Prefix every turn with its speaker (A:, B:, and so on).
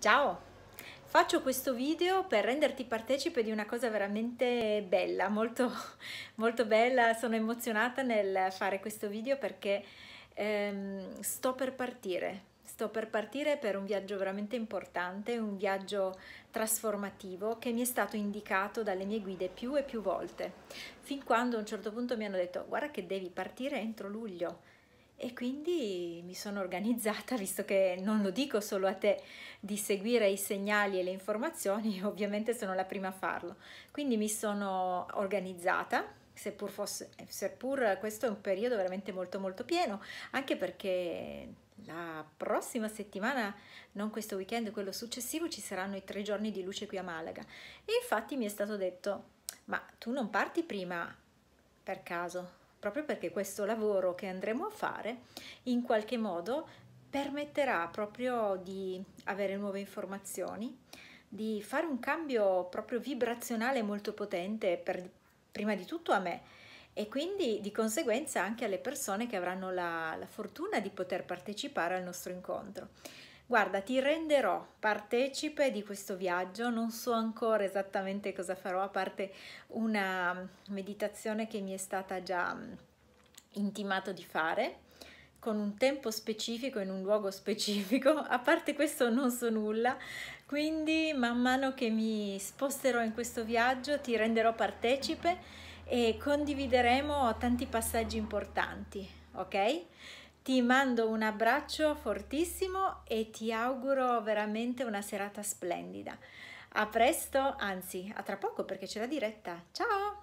A: Ciao! Faccio questo video per renderti partecipe di una cosa veramente bella, molto, molto bella. Sono emozionata nel fare questo video perché ehm, sto per partire. Sto per partire per un viaggio veramente importante, un viaggio trasformativo che mi è stato indicato dalle mie guide più e più volte, fin quando a un certo punto mi hanno detto guarda che devi partire entro luglio, e quindi mi sono organizzata, visto che non lo dico solo a te, di seguire i segnali e le informazioni, ovviamente sono la prima a farlo. Quindi mi sono organizzata Seppur, fosse, seppur, questo è un periodo veramente molto molto pieno, anche perché la prossima settimana, non questo weekend, quello successivo, ci saranno i tre giorni di luce qui a Malaga. E infatti mi è stato detto, ma tu non parti prima per caso? proprio perché questo lavoro che andremo a fare in qualche modo permetterà proprio di avere nuove informazioni, di fare un cambio proprio vibrazionale molto potente per, prima di tutto a me e quindi di conseguenza anche alle persone che avranno la, la fortuna di poter partecipare al nostro incontro. Guarda, ti renderò partecipe di questo viaggio, non so ancora esattamente cosa farò, a parte una mm, meditazione che mi è stata già mm, intimato di fare con un tempo specifico in un luogo specifico a parte questo non so nulla quindi man mano che mi sposterò in questo viaggio ti renderò partecipe e condivideremo tanti passaggi importanti ok ti mando un abbraccio fortissimo e ti auguro veramente una serata splendida. A presto, anzi, a tra poco perché c'è la diretta. Ciao!